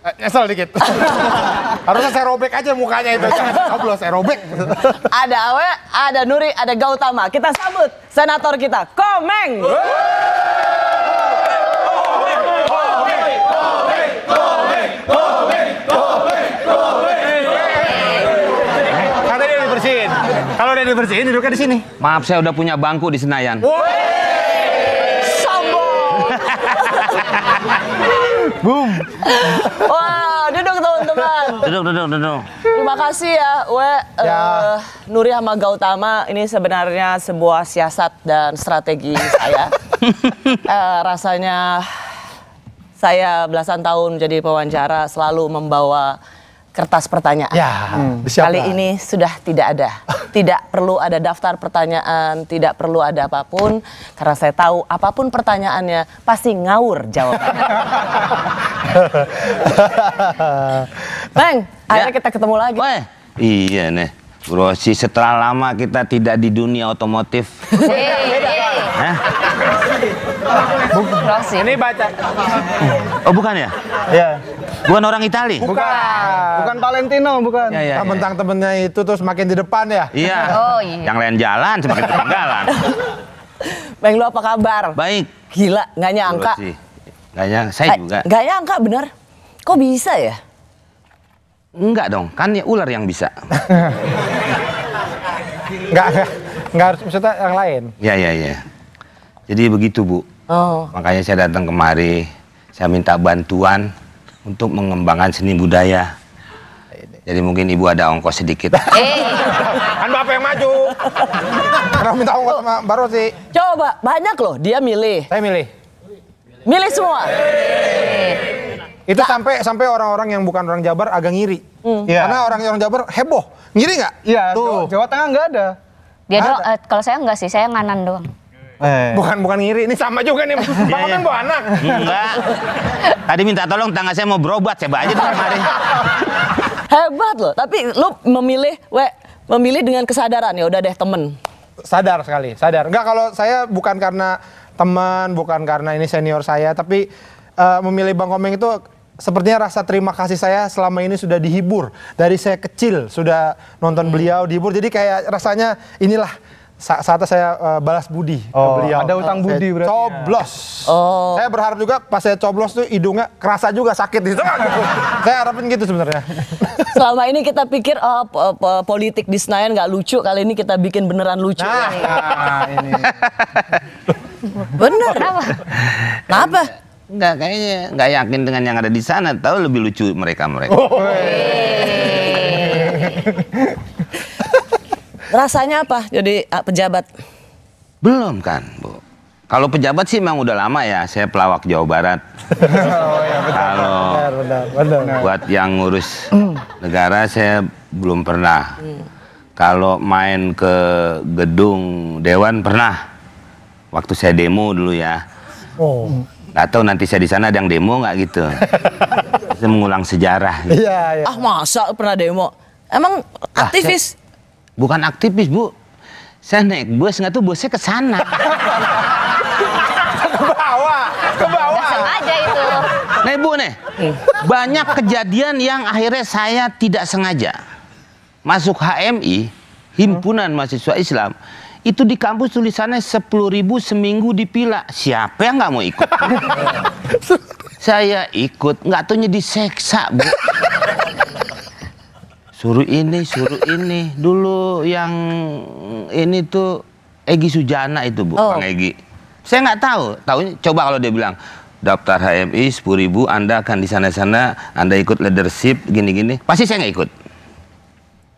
Eh, nyesel dikit. Harusnya saya robek aja mukanya itu. Jangan saya robek. Ada Awe, ada Nuri, ada Gautama. Kita sambut senator kita, Komeng. dia dibersihin. Kalau dia dibersihin duduknya di sini. Maaf, saya udah punya bangku di Senayan. Sombong. Boom. Wah, duduk teman-teman. Duduk, duduk, duduk. Terima kasih ya, We. Eh, ya. Uh, Nuri sama Utama, ini sebenarnya sebuah siasat dan strategi saya. uh, rasanya saya belasan tahun jadi pewawancara selalu membawa kertas pertanyaan. Ya, hmm. Kali ini sudah tidak ada. Tidak perlu ada daftar pertanyaan, tidak perlu ada apapun karena saya tahu apapun pertanyaannya pasti ngawur jawabannya. Bang, ya. akhirnya kita ketemu lagi. Weh, iya nih. Brosi setelah lama kita tidak di dunia otomotif. Hey, hey. Hah? Brosi. Ini baca. Oh bukan ya? Ya. Bukan orang Itali. Bukan. Bukan, Valentino, bukan. Ya, ya, Tentang kan ya. temennya itu terus makin di depan ya. Iya. Oh, iya. Yang lain jalan semakin ketinggalan. Bang lu apa kabar? Baik. Gila, nggak nyangka. Gak nyangka, saya eh, juga. Gak nyangka bener. Kok bisa ya? Enggak dong, kan ya ular yang bisa. Enggak, enggak harus maksudnya yang lain. Iya, iya, iya. Jadi begitu, Bu. Oh. Makanya saya datang kemari, saya minta bantuan untuk mengembangkan seni budaya. Jadi mungkin ibu ada ongkos sedikit. Eh. kan bapak yang maju. Karena minta ongkos sama Mbak Rosi. Coba, banyak loh dia milih. Saya milih. Milih semua. Eh. Itu sampai sampai orang-orang yang bukan orang Jabar agak ngiri. Hmm. Iya. Iya. Karena orang orang Jabar heboh. Ngiri nggak? Iya. Tuh. Jawa, Tengah nggak ada. Dia eh, kalau saya nggak sih, saya nganan doang. Eh. Bukan bukan ngiri, ini sama juga nih. Bapak kan bawa anak. Enggak. Tadi minta tolong tangga saya mau berobat, coba aja tuh kemarin. Hebat loh, tapi lu memilih we memilih dengan kesadaran ya udah deh temen. Sadar sekali, sadar. Enggak kalau saya bukan karena teman, bukan karena ini senior saya, tapi uh, memilih Bang Komeng itu sepertinya rasa terima kasih saya selama ini sudah dihibur dari saya kecil sudah nonton beliau dihibur jadi kayak rasanya inilah Sa saatnya saya uh, balas budi oh, ke beliau. Ada utang eh, budi saya berarti. Ya? Coblos. Ya. Oh. Saya berharap juga pas saya coblos tuh hidungnya kerasa juga sakit di gitu. Saya harapin gitu sebenarnya. Selama ini kita pikir oh, po po politik di Senayan nggak lucu, kali ini kita bikin beneran lucu. Nah, nah ini. Bener. Kenapa? Kenapa? Enggak kayaknya nggak yakin dengan yang ada di sana, tahu lebih lucu mereka mereka. Rasanya apa jadi ah, pejabat? Belum kan, Bu. Kalau pejabat sih memang udah lama ya, saya pelawak Jawa Barat. oh iya Kalau buat yang ngurus negara saya belum pernah. Hmm. Kalau main ke gedung dewan pernah. Waktu saya demo dulu ya. Oh. Gak tau nanti saya di sana ada yang demo nggak gitu. saya mengulang sejarah. Gitu. Iya, iya. Ah masa pernah demo? Emang aktivis? Ah, Bukan aktivis, Bu. Saya naik bus, nggak tuh busnya ke sana. ke bawah, sengaja itu. Nah, Ibu nih, hmm. banyak kejadian yang akhirnya saya tidak sengaja masuk HMI, Himpunan Mahasiswa Islam, itu di kampus tulisannya sepuluh ribu seminggu dipila. Siapa yang nggak mau ikut? saya ikut, nggak tuhnya diseksa, Bu suruh ini suruh ini dulu yang ini tuh Egi Sujana itu bu oh. Bang Egi saya nggak tahu tahu coba kalau dia bilang daftar HMI sepuluh ribu anda akan di sana sana anda ikut leadership gini gini pasti saya nggak ikut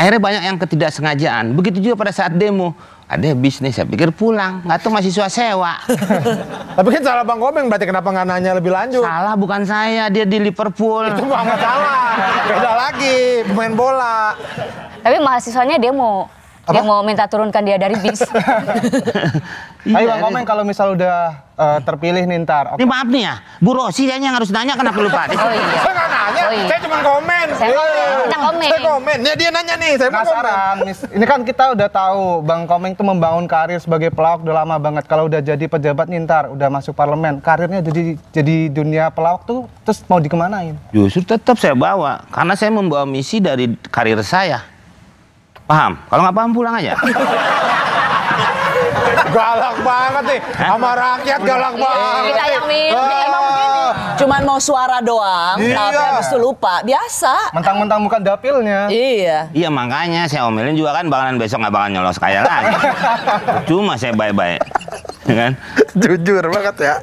akhirnya banyak yang ketidaksengajaan begitu juga pada saat demo ada bisnis saya pikir pulang nggak tuh mahasiswa sewa tapi kan salah bang Komeng berarti kenapa nggak nanya lebih lanjut salah bukan saya dia di Liverpool itu nggak salah beda lagi pemain bola tapi mahasiswanya mau. Apa? Yang mau minta turunkan dia dari bis. Ayo Bang Komeng kalau misal udah uh, terpilih nih ntar. Ini maaf nih ya, Bu Rosi yang harus nanya kenapa lupa. oh iya. Saya nggak nanya, oh, iya. saya cuma komen. Saya komen. Iya. Kita komen. Saya komen. Ya dia nanya nih, saya mau penasaran. Ini kan kita udah tahu Bang Komeng itu membangun karir sebagai pelawak udah lama banget. Kalau udah jadi pejabat nih ntar, udah masuk parlemen, karirnya jadi jadi dunia pelawak tuh terus mau dikemanain? Justru tetap saya bawa karena saya membawa misi dari karir saya. Paham? Kalau nggak paham pulang aja. galak banget nih sama rakyat galak eh, banget. Kita yang ah. Cuman mau suara doang, iya. tapi habis itu lupa. Biasa. Mentang-mentang bukan dapilnya. Iya. Iya makanya saya omelin juga kan bakalan besok nggak bakalan nyolos kaya lagi. Cuma saya baik-baik. Ya kan? Jujur banget ya.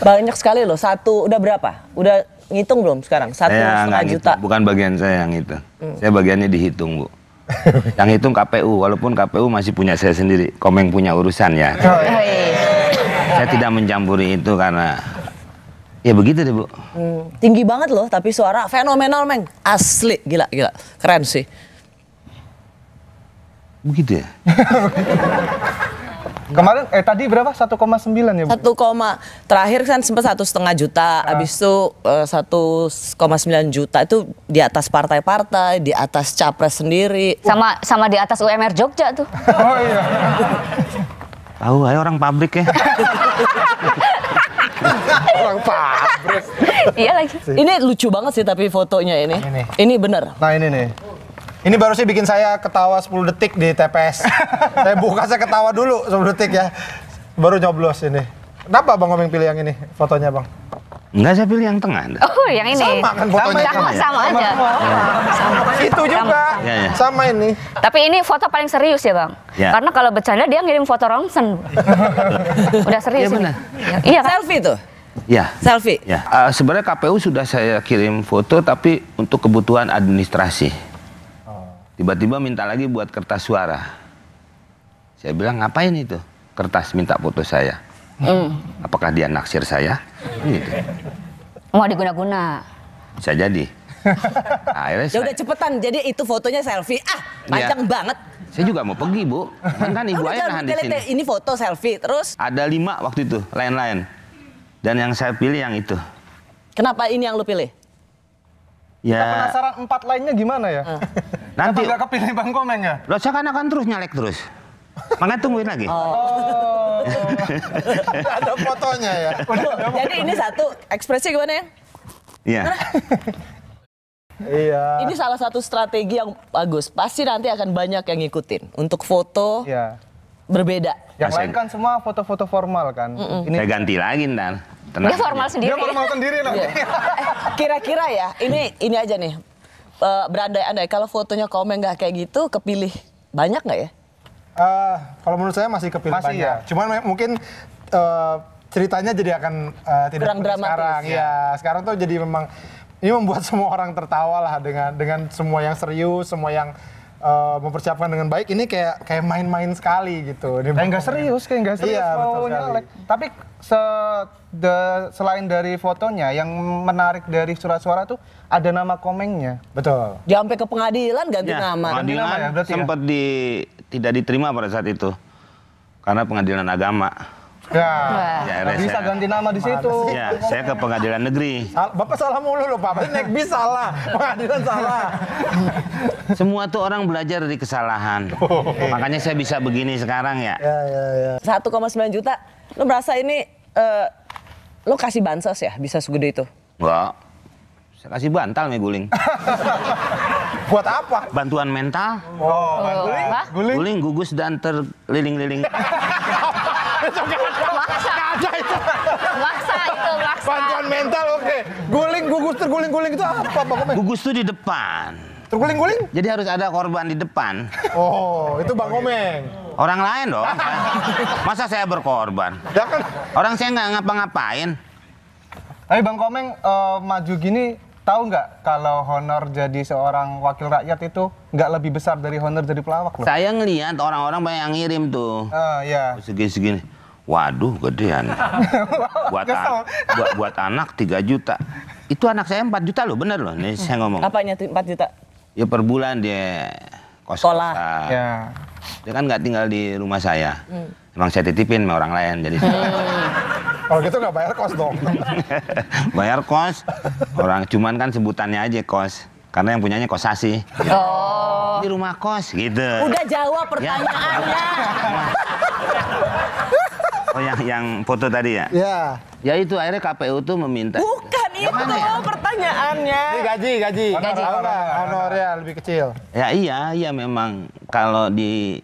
Banyak sekali loh. Satu udah berapa? Udah ngitung belum sekarang? Satu setengah juta. Bukan bagian saya yang itu. Hmm. Saya bagiannya dihitung, Bu. yang hitung KPU, walaupun KPU masih punya saya sendiri, Komeng punya urusan ya. Oh, iya. Oh, iya. saya tidak mencampuri itu karena ya begitu deh bu. Hmm, tinggi banget loh, tapi suara fenomenal meng, asli gila gila, keren sih. Begitu ya. Kemarin eh tadi berapa? 1,9 ya, Bu. 1, terakhir kan sempat satu setengah juta, abis ah. habis itu eh, satu koma sembilan juta itu di atas partai-partai, di atas capres sendiri. Sama sama di atas UMR Jogja tuh. Oh iya. Tahu ayo orang pabrik ya. orang pabrik. iya lagi. Ini lucu banget sih tapi fotonya ini. Ini, ini bener. Nah ini nih. Ini baru sih bikin saya ketawa 10 detik di TPS. saya buka saya ketawa dulu 10 detik ya. Baru nyoblos ini. Kenapa Bang Komeng pilih yang ini fotonya Bang? Enggak, saya pilih yang tengah. Oh, yang ini. Sama kan fotonya. Sama, sama, sama, sama aja. Sama. sama. sama. Itu juga. Sama. Ya, ya. sama ini. Tapi ini foto paling serius ya, Bang? Ya. Karena kalau bercanda dia ngirim foto rongsen. Udah serius. Iya Ya. Iya kan? Selfie tuh. Ya. Selfie. Ya. Uh, sebenarnya KPU sudah saya kirim foto tapi untuk kebutuhan administrasi. Tiba-tiba minta lagi buat kertas suara. Saya bilang ngapain itu? Kertas minta foto saya. Hmm. Apakah dia naksir saya? Gitu. Mau diguna-guna. Bisa jadi. Akhirnya ya udah cepetan, jadi itu fotonya selfie. Ah, iya. panjang ya. banget. Saya juga mau pergi, Bu. Kan, kan ibu ayah nahan di sini. Ini foto selfie, terus? Ada lima waktu itu, lain-lain. Dan yang saya pilih yang itu. Kenapa ini yang lu pilih? Ya. Kita penasaran empat lainnya gimana ya? Ah. Nanti nggak kepilih Bang Komeng ya? Loh, saya kan akan terus nyalek terus. Makanya tungguin lagi. Oh. ada fotonya ya. Jadi ini satu ekspresi gimana ya? Iya. Iya. Ini salah satu strategi yang bagus. Pasti nanti akan banyak yang ngikutin untuk foto. Iya. Berbeda. Yang lain kan semua foto-foto formal kan. Mm -mm. Ini saya ganti lagi ntar. Tenang. Dia formal sendiri. Dia formal sendiri lah. Iya. Eh, kira-kira ya, ini ini aja nih uh, berandai-andai kalau fotonya komen nggak kayak gitu kepilih banyak nggak ya? Uh, kalau menurut saya masih kepilih masih banyak. Ya. Cuman mungkin uh, ceritanya jadi akan uh, tidak Kurang dramatis, sekarang ya. ya. Sekarang tuh jadi memang ini membuat semua orang tertawa lah dengan dengan semua yang serius, semua yang uh, mempersiapkan dengan baik ini kayak kayak main-main sekali gitu. Kayak nggak serius, kayak nggak serius iya, mau nyalek. Tapi se the, selain dari fotonya, yang menarik dari surat suara tuh ada nama komengnya. Betul. Ya, sampai ke pengadilan ganti ya, nama. Pengadilan ya? ya, sempat ya? di tidak diterima pada saat itu karena pengadilan agama. Ya, ya bisa saya, ganti nama di situ. Ya, saya ke pengadilan negeri. Bapak salah mulu loh, Pak. Ini naik bis salah, pengadilan salah. Semua tuh orang belajar dari kesalahan. Oh. Makanya saya bisa begini sekarang ya. Ya, ya, ya. 1,9 juta, lo merasa ini uh, lo kasih bansos ya bisa segede itu? Enggak. Saya kasih bantal nih guling. Buat apa? Bantuan mental. Oh, oh. guling. Guling gugus dan terliling-liling. Gak ada itu laksa itu laksa bantuan mental oke okay. guling gugus terguling guling itu apa bang gugus itu di depan Terguling-guling? Jadi harus ada korban di depan. Oh, itu Bang Komeng. Orang lain dong. Masa saya berkorban? Ya kan. Orang saya nggak ngapa-ngapain. Tapi hey, Bang Komeng uh, maju gini tahu nggak kalau honor jadi seorang wakil rakyat itu nggak lebih besar dari honor jadi pelawak loh? Saya ngelihat orang-orang banyak yang ngirim tuh. Uh, ah, ya. Segini-segini Waduh, gedean. buat, an buat, buat anak 3 juta. Itu anak saya 4 juta loh, bener loh. Ini saya ngomong. Apanya tuh 4 juta? Ya per bulan dia kos Sekolah. Ya. Dia kan nggak tinggal di rumah saya. Hmm. Emang saya titipin sama orang lain. Jadi hmm. Kalau gitu nggak bayar kos dong. bayar kos. Orang cuman kan sebutannya aja kos. Karena yang punyanya kosasi. Oh. Di rumah kos gitu. Udah jawab ya. pertanyaannya. Ya. Oh yang yang foto tadi ya? Ya. Ya itu akhirnya KPU tuh meminta. Bukan itu ya? pertanyaannya. Ini gaji, gaji. Gaji. ya lebih kecil. Ya iya, iya memang kalau di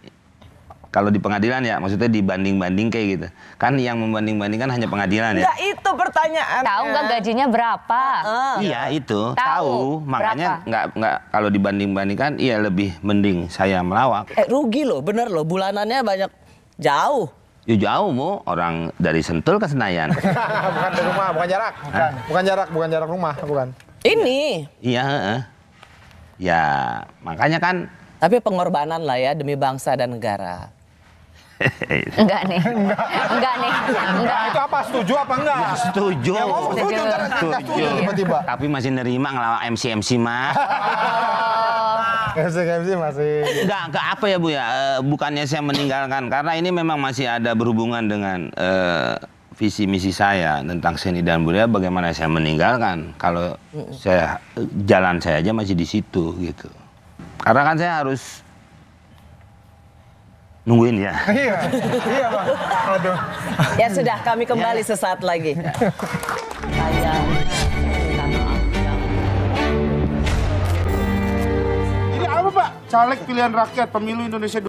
kalau di pengadilan ya maksudnya dibanding-banding kayak gitu. Kan yang membanding-bandingkan hanya pengadilan ya. Ya itu pertanyaan. Tahu nggak gajinya berapa? Uh, iya itu. Tahu, tahu. makanya nggak nggak kalau dibanding-bandingkan iya lebih mending saya melawak. Eh, rugi loh, bener loh bulanannya banyak jauh. Ya jauh mu orang dari Sentul ke Senayan. bukan dari rumah, bukan jarak. Bukan, bukan jarak, bukan jarak rumah, bukan. Ini. Iya, heeh. Ya, makanya kan tapi pengorbanan lah ya demi bangsa dan negara. enggak nih. Enggak. enggak nih. Enggak. Nah, itu apa setuju apa enggak? Ya, setuju. Ya, setuju, setuju. setuju. tiba-tiba. Tapi masih nerima ngelawan MC MC mah. KFC MC masih. Enggak, enggak apa ya Bu ya? Eh, bukannya saya meninggalkan karena ini memang masih ada berhubungan dengan uh, visi misi saya tentang seni dan budaya bagaimana saya meninggalkan kalau saya jalan saya aja masih di situ gitu. Karena kan saya harus nungguin ya. Iya. Iya, Ya sudah, kami kembali iya. sesaat lagi. Iya. caleg pilihan rakyat pemilu Indonesia